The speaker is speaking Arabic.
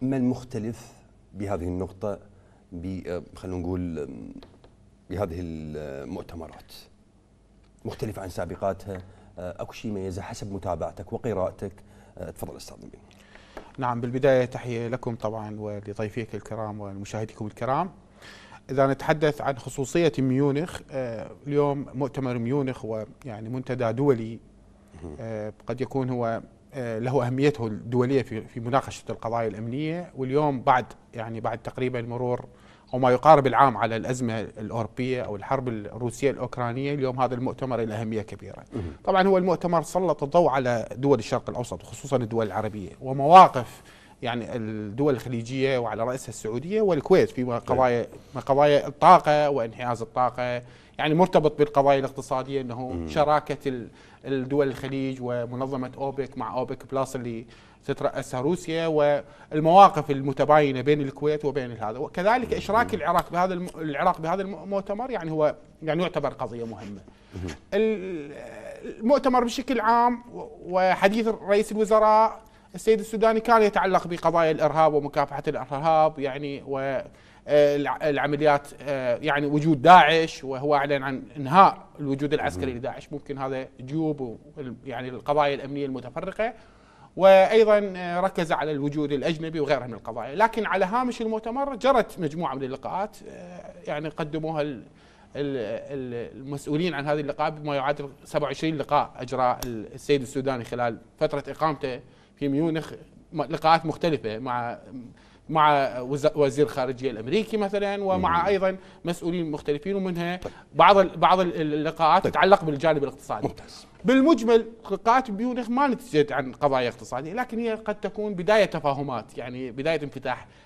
ما المختلف بهذه النقطة آه، خلونا نقول بهذه المؤتمرات مختلف عن سابقاتها آه، اكو شيء يميزه حسب متابعتك وقراءتك آه، تفضل استاذ نبيل نعم بالبدايه تحيه لكم طبعا ولضيفيك الكرام ولمشاهديكم الكرام اذا نتحدث عن خصوصيه ميونخ اليوم مؤتمر ميونخ ويعني منتدى دولي قد يكون هو آه، له اهميته الدوليه في في مناقشه القضايا الامنيه واليوم بعد يعني بعد تقريبا مرور او ما يقارب العام على الازمه الاوروبيه او الحرب الروسيه الاوكرانيه اليوم هذا المؤتمر له اهميه كبيره. طبعا هو المؤتمر سلط الضوء على دول الشرق الاوسط وخصوصا الدول العربيه ومواقف يعني الدول الخليجيه وعلى راسها السعوديه والكويت في إيه. قضايا قضايا الطاقه وانحياز الطاقه يعني مرتبط بالقضايا الاقتصاديه انه شراكه الدول الخليج ومنظمه اوبك مع اوبك بلس اللي تترأسها روسيا والمواقف المتباينة بين الكويت وبين هذا وكذلك إشراك العراق بهذا العراق بهذا المؤتمر يعني هو يعني يعتبر قضية مهمة المؤتمر بشكل عام وحديث رئيس الوزراء السيد السوداني كان يتعلق بقضايا الارهاب ومكافحه الارهاب يعني والعمليات آه، يعني وجود داعش وهو اعلن عن انهاء الوجود العسكري لداعش ممكن هذا جيوب يعني القضايا الامنيه المتفرقه وايضا آه، ركز على الوجود الاجنبي وغيرها من القضايا، لكن على هامش المؤتمر جرت مجموعه من اللقاءات آه، يعني قدموها المسؤولين عن هذه اللقاء بما يعادل 27 لقاء اجرى السيد السوداني خلال فتره اقامته في ميونخ لقاءات مختلفة مع مع وزير الخارجية الأمريكي مثلا ومع أيضا مسؤولين مختلفين ومنها طيب. بعض بعض اللقاءات طيب. تتعلق بالجانب الاقتصادي ممتاز. بالمجمل لقاءات ميونخ ما نتجت عن قضايا اقتصادية لكن هي قد تكون بداية تفاهمات يعني بداية انفتاح